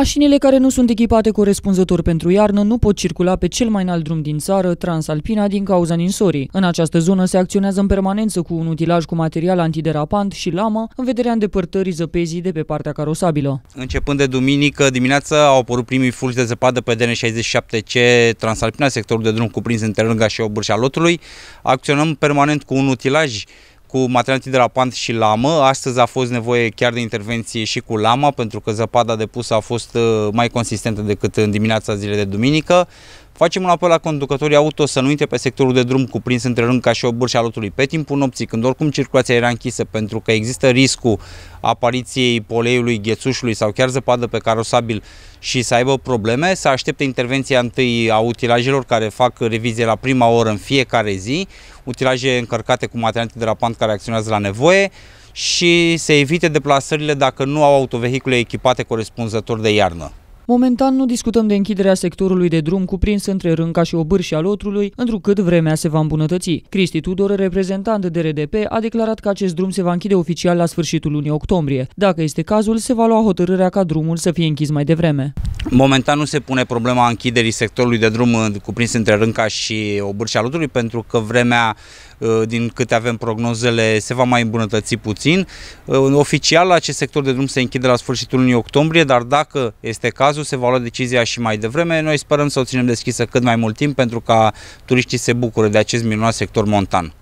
Mașinile care nu sunt echipate corespunzător pentru iarnă nu pot circula pe cel mai înalt drum din țară, Transalpina, din cauza ninsorii. În această zonă se acționează în permanență cu un utilaj cu material antiderapant și lamă în vederea îndepărtării zăpezii de pe partea carosabilă. Începând de duminică dimineața au apărut primii fulgi de zăpadă pe DN67C Transalpina, sectorul de drum cuprins între Lânga și Obârșa Lotului. Acționăm permanent cu un utilaj cu material antiderapant și lamă. Astăzi a fost nevoie chiar de intervenție și cu lama, pentru că zăpada depusă a fost uh, mai consistentă decât în dimineața zilei de duminică. Facem un apel la conducătorii auto să nu intre pe sectorul de drum cuprins între rând ca și o bârșa alotului pe timpul nopții, când oricum circulația era închisă, pentru că există riscul apariției poleiului, ghețușului sau chiar zăpadă pe carosabil și să aibă probleme, să aștepte intervenția întâi a utilajelor care fac revizie la prima oră în fiecare zi, utilaje încărcate cu material antiderapant care acționează la nevoie, și se evite deplasările dacă nu au autovehicule echipate corespunzător de iarnă. Momentan nu discutăm de închiderea sectorului de drum cuprins între Rânca și Obârșia Lotrului, întrucât vremea se va îmbunătăți. Cristi Tudor, reprezentant de RDP, a declarat că acest drum se va închide oficial la sfârșitul lunii octombrie. Dacă este cazul, se va lua hotărârea ca drumul să fie închis mai devreme. Momentan nu se pune problema închiderii sectorului de drum cuprins între Rânca și Obârșa Lutului, pentru că vremea, ă, din câte avem prognozele, se va mai îmbunătăți puțin. Ă, oficial, acest sector de drum se închide la sfârșitul lunii octombrie, dar dacă este cazul, se va lua decizia și mai devreme. Noi sperăm să o ținem deschisă cât mai mult timp pentru ca turiștii se bucure de acest minunat sector montan.